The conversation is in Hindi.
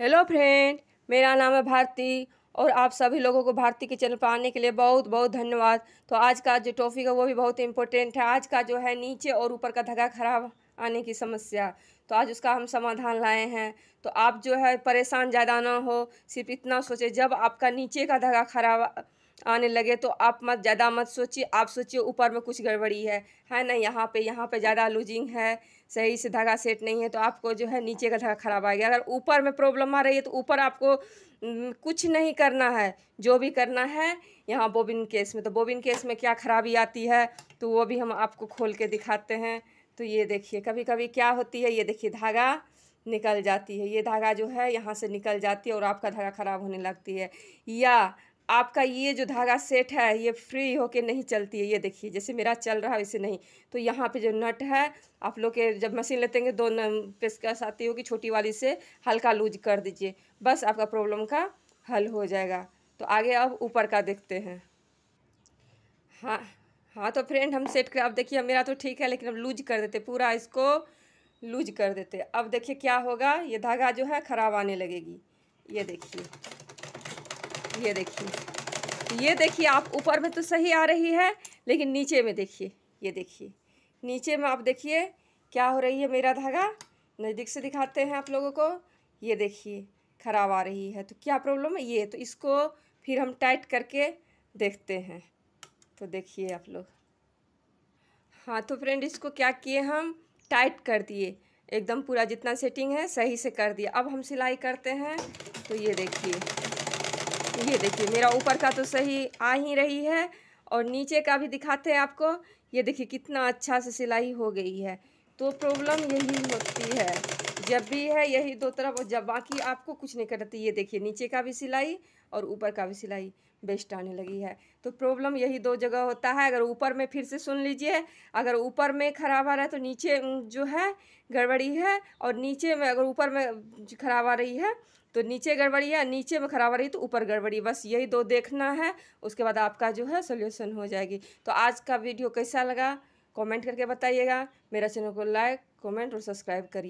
हेलो फ्रेंड मेरा नाम है भारती और आप सभी लोगों को भारती के चैनल पर आने के लिए बहुत बहुत धन्यवाद तो आज का जो टॉपिक है वो भी बहुत इम्पोर्टेंट है आज का जो है नीचे और ऊपर का धगा खराब आने की समस्या तो आज उसका हम समाधान लाए हैं तो आप जो है परेशान ज़्यादा ना हो सिर्फ इतना सोचे जब आपका नीचे का धगा खराब आने लगे तो आप मत ज़्यादा मत सोचिए आप सोचिए ऊपर में कुछ गड़बड़ी है है ना यहाँ पे यहाँ पे ज़्यादा लूजिंग है सही से धागा सेट नहीं है तो आपको जो है नीचे का धागा खराब आ गया अगर ऊपर में प्रॉब्लम आ रही है तो ऊपर आपको कुछ नहीं करना है जो भी करना है यहाँ बोबिन केस में तो बोबिन केस में क्या खराबी आती है तो वो भी हम आपको खोल के दिखाते हैं तो ये देखिए कभी कभी क्या होती है ये देखिए धागा निकल जाती है ये धागा जो है यहाँ से निकल जाती है और आपका धागा ख़राब होने लगती है या आपका ये जो धागा सेट है ये फ्री होके नहीं चलती है ये देखिए जैसे मेरा चल रहा है वैसे नहीं तो यहाँ पे जो नट है आप लोग के जब मशीन लेते हैं दो पेशकश आती होगी छोटी वाली से हल्का लूज कर दीजिए बस आपका प्रॉब्लम का हल हो जाएगा तो आगे अब ऊपर का देखते हैं हाँ हाँ तो फ्रेंड हम सेट कर अब देखिए मेरा तो ठीक है लेकिन हम लूज कर देते पूरा इसको लूज कर देते अब देखिए क्या होगा ये धागा जो है ख़राब आने लगेगी ये देखिए ये देखिए ये देखिए आप ऊपर में तो सही आ रही है लेकिन नीचे में देखिए ये देखिए नीचे में आप देखिए क्या हो रही है मेरा धागा नज़दीक से दिखाते हैं आप लोगों को ये देखिए ख़राब आ रही है तो क्या प्रॉब्लम है ये तो इसको फिर हम टाइट करके देखते हैं तो देखिए आप लोग हाँ तो फ्रेंड इसको क्या किए हम टाइट कर दिए एकदम पूरा जितना सेटिंग है सही से कर दिया अब हम सिलाई करते हैं तो ये देखिए ये देखिए मेरा ऊपर का तो सही आ ही रही है और नीचे का भी दिखाते हैं आपको ये देखिए कितना अच्छा से सिलाई हो गई है तो प्रॉब्लम यही होती है जब भी है यही दो तरफ और जब बाकी आपको कुछ नहीं करती ये देखिए नीचे का भी सिलाई और ऊपर का भी सिलाई बेस्ट आने लगी है तो प्रॉब्लम यही दो जगह होता है अगर ऊपर में फिर से सुन लीजिए अगर ऊपर में खराब आ रहा है तो नीचे जो है गड़बड़ी है और नीचे में अगर ऊपर में खराब आ रही है तो नीचे गड़बड़ी है नीचे में खराब आ रही है तो ऊपर गड़बड़ी बस यही दो देखना है उसके बाद आपका जो है सोल्यूशन हो जाएगी तो आज का वीडियो कैसा लगा कमेंट करके बताइएगा मेरा चैनल को लाइक कमेंट और सब्सक्राइब करिए